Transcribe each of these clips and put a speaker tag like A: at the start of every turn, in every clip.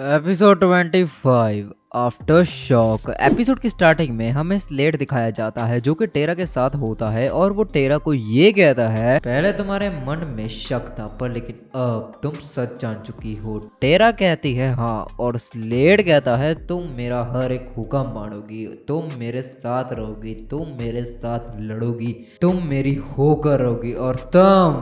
A: Episode 25 aftershock episode की starting में हमें स्लेट दिखाया जाता है जो कि टेरा के साथ होता है और वो टेरा को ये कहता है पहले तुम्हारे मन में शक था पर लेकिन अब तुम सच जान चुकी हो टेरा कहती है हाँ और स्लेट कहता है तुम मेरा हर एक हुक्म मानोगी तुम मेरे साथ रहोगी तुम मेरे साथ लड़ोगी तुम मेरी होकर रहोगी और तुम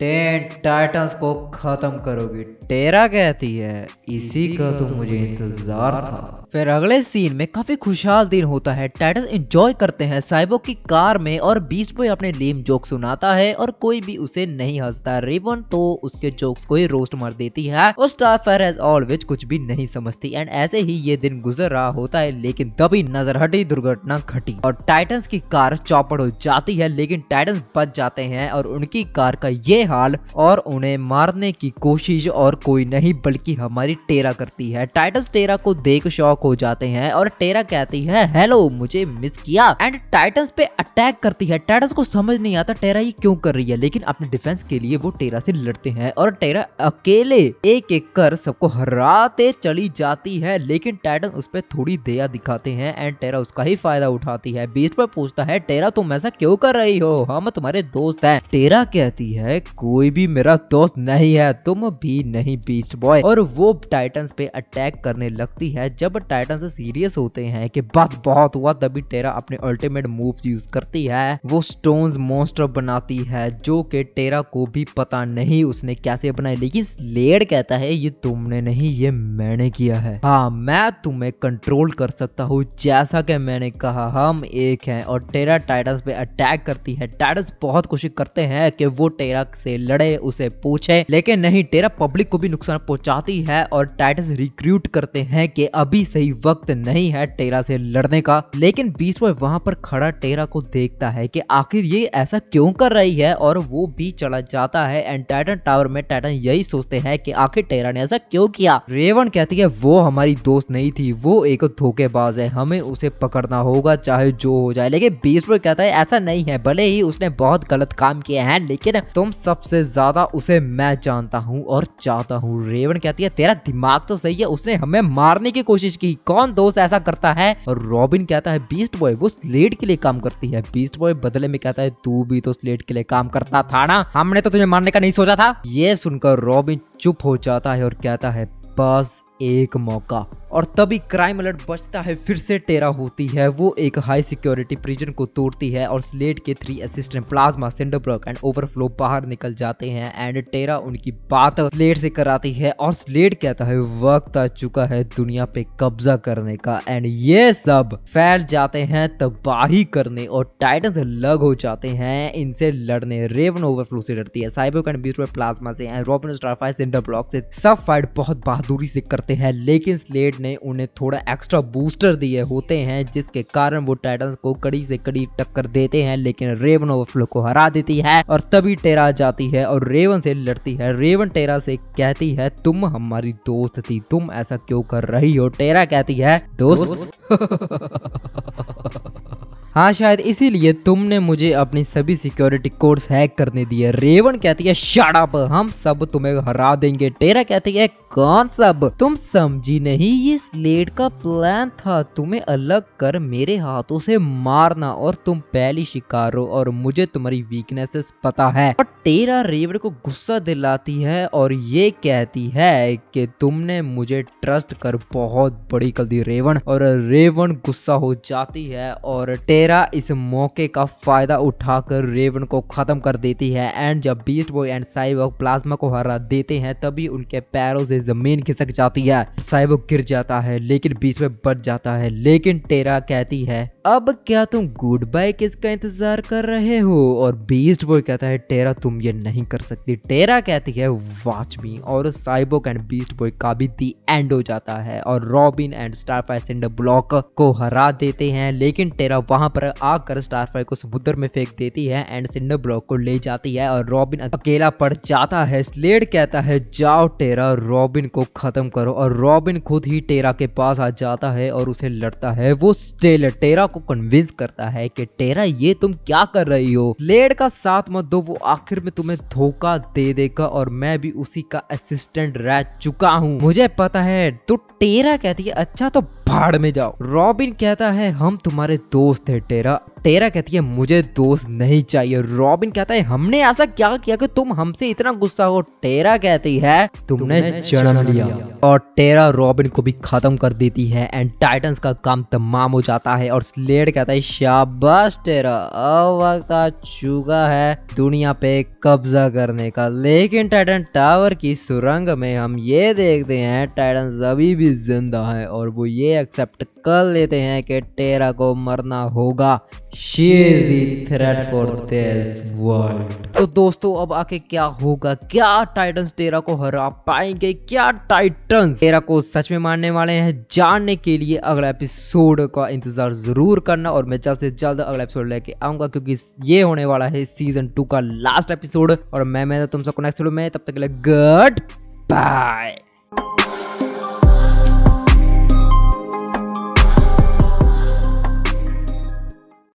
A: टेन टाइटंस को खत्म करोगी टेरा कहती है इसी का तो, तो मुझे इंतजार था फिर अगले सीन में काफी खुशहाल दिन होता है टाइटंस एंजॉय करते हैं साइबो की कार में और बीस बॉय अपने लेम जोक सुनाता है और कोई भी उसे नहीं हंसता रिबन तो उसके जोक्स को ही रोस्ट मार देती है और स्टार फायर एज ऑलवेज कुछ भी नहीं समझती एंड ऐसे ही ये दिन गुजर रहा होता है लेकिन तभी नजर हटी दुर्घटना घटी और टाइटन्स की कार चौपड़ हो जाती है लेकिन टाइटन्स बच जाते हैं और उनकी कार का ये हाल और उन्हें मारने की कोशिश और कोई नहीं बल्कि हमारी टेरा करती है टाइटस टेरा को देख शौक हो जाते हैं और टेरा कहती है हेलो मुझे मिस किया एंड टाइटस पे अटैक करती है टाइटस को समझ नहीं आता टेरा ये क्यों कर रही है लेकिन अपने डिफेंस के लिए वो टेरा से लड़ते हैं और टेरा अकेले एक एक कर सबको हराते चली जाती है लेकिन टाइटन उस पर थोड़ी दया दिखाते हैं एंड टेरा उसका ही फायदा उठाती है बीच पर पूछता है टेरा तुम ऐसा क्यों कर रही हो हम तुम्हारे दोस्त हैं टेरा कहती है कोई भी मेरा दोस्त नहीं है तुम भी नहीं बीस्ट बॉय और वो टाइटन्स पे अटैक करने लगती है जब टाइटन्स सीरियस होते हैं कि बस बहुत हुआ तभी टेरा अपने अल्टीमेट मूव्स यूज करती है वो स्टोन मोस्टर बनाती है जो कि टेरा को भी पता नहीं उसने कैसे बनाया लेकिन स्लेड कहता है ये तुमने नहीं ये मैंने किया है हाँ मैं तुम्हें कंट्रोल कर सकता हूँ जैसा कि मैंने कहा हम एक हैं और टेरा टाइटन्स पे अटैक करती है टाइटन्स बहुत कोशिश करते हैं कि वो टेरा से लड़े उसे पूछे लेकिन नहीं टेरा पब्लिक को भी नुकसान पहुंचाती है और टाइटस रिक्रूट करते हैं कि अभी सही वक्त नहीं है टेरा से लड़ने का लेकिन बीस बॉय वहां पर खड़ा टेरा को देखता है कि आखिर ये ऐसा क्यों कर रही है और वो भी चला जाता है एंड टाइटन टावर में टाइटन यही सोचते हैं कि आखिर टेरा ने ऐसा क्यों किया रेवन कहती है वो हमारी दोस्त नहीं थी वो एक धोखेबाज है हमें उसे पकड़ना होगा चाहे जो हो जाए लेकिन बीस बॉय कहता है ऐसा नहीं है भले ही उसने बहुत गलत काम किए हैं लेकिन तुम सब सबसे ज्यादा उसे मैं जानता हूँ और चाहता हूँ रेवन कहती है तेरा दिमाग तो सही है उसने हमें मारने की कोशिश की कौन दोस्त ऐसा करता है और रॉबिन कहता है बीस्ट बॉय वो स्लेट के लिए काम करती है बीस्ट बॉय बदले में कहता है तू भी तो स्लेट के लिए काम करता था ना हमने तो तुझे मारने का नहीं सोचा था ये सुनकर रॉबिन चुप हो जाता है और कहता है बस एक मौका और तभी क्राइम अलर्ट बचता है फिर से टेरा होती है वो एक हाई सिक्योरिटी प्रिजन को तोड़ती है और स्लेट के three assistant Plasma Cinderblock and Overflow बाहर निकल जाते हैं एंड टेरा उनकी बात स्लेट से कराती है और स्लेट कहता है वक्त आ चुका है दुनिया पे कब्जा करने का एंड ये सब फैल जाते हैं तबाही करने और टाइटन अलग लग हो जाते हैं इनसे लड़ने रेवन ओवरफ्लो से लड़ती है साइबोक कैंड ब्यूटर प्लाज्मा से एंड रॉबिन स्टारफाइट ब्लॉक से सब फाइट बहुत बहादुरी से करते हैं लेकिन स्लेट ने ने उन्हें थोड़ा एक्स्ट्रा बूस्टर दिए होते हैं जिसके कारण वो टाइटन्स को कड़ी से कड़ी टक्कर देते हैं लेकिन रेवन ओवरफ्लो को हरा देती है और तभी टेरा जाती है और रेवन से लड़ती है रेवन टेरा से कहती है तुम हमारी दोस्त थी तुम ऐसा क्यों कर रही हो टेरा कहती है दोस्त, दोस्त? हाँ शायद इसीलिए तुमने मुझे अपनी सभी सिक्योरिटी कोर्स हैक करने दिए रेवन कहती है शट अप हम सब तुम्हें हरा देंगे टेरा कहती है कौन सब तुम समझी नहीं ये स्लेट का प्लान था तुम्हें अलग कर मेरे हाथों से मारना और तुम पहली शिकार हो और मुझे तुम्हारी वीकनेसेस पता है और टेरा रेवन को गुस्सा दिलाती है और ये कहती है कि तुमने मुझे ट्रस्ट कर बहुत बड़ी कल दी रेवन और रेवन गुस्सा हो जाती है और टेरा वेरा इस मौके का फायदा उठाकर रेवन को खत्म कर देती है एंड जब Beast Boy and Cyborg Plasma को हरा देते हैं तभी उनके पैरों से जमीन खिसक जाती है साइबोग गिर जाता है लेकिन बीच में बच जाता है लेकिन टेरा कहती है अब क्या तुम गुड बाय किसका इंतजार कर रहे हो और बीस्ट बॉय कहता है टेरा तुम ये नहीं कर सकती टेरा कहती है वॉच मी और साइबोक एंड बीस्ट बॉय का भी दी एंड हो जाता है और रॉबिन एंड स्टारफायर ब्लॉक को हरा देते हैं लेकिन टेरा वहां पर आकर स्टार फाइव को समुद्र में फेंक देती है एंड सिंडर ब्लॉक को ले जाती है और रॉबिन अकेला पड़ जाता है स्लेड कहता है जाओ टेरा रॉबिन को खत्म करो और रॉबिन खुद ही टेरा के पास आ जाता है और उसे लड़ता है वो स्टेल टेरा को कन्विंस करता है कि टेरा ये तुम क्या कर रही हो स्लेड का साथ मत दो वो आखिर में तुम्हें धोखा दे देगा और मैं भी उसी का असिस्टेंट रह चुका हूँ मुझे पता है तो टेरा कहती है अच्छा तो भाड़ में जाओ रॉबिन कहता है हम तुम्हारे दोस्त है टेरा टेरा कहती है मुझे दोस्त नहीं चाहिए रॉबिन कहता है हमने ऐसा क्या किया कि तुम हमसे इतना गुस्सा हो टेरा कहती है तुमने जन्म लिया और टेरा रॉबिन को भी खत्म कर देती है एंड टाइटन्स का काम तमाम हो जाता है और स्लेड कहता है शाबाश टेरा अब वक्त आ चुका है दुनिया पे कब्जा करने का लेकिन टाइटन टावर की सुरंग में हम ये देखते हैं टाइटन अभी भी जिंदा है और वो ये एक्सेप्ट कर लेते हैं कि टेरा को मरना होगा she is the threat for this world तो दोस्तों अब आके क्या होगा क्या टाइटन्स टेरा को हरा पाएंगे क्या टाइटन्स टेरा को सच में मारने वाले हैं जानने के लिए अगला एपिसोड का इंतजार जरूर करना और मैं जल्द से जल्द अगला एपिसोड लेके आऊंगा क्योंकि ये होने वाला है सीजन टू का लास्ट एपिसोड और मैं मैं तो तुम सबको नेक्स्ट में तब तक के लिए गुड बाय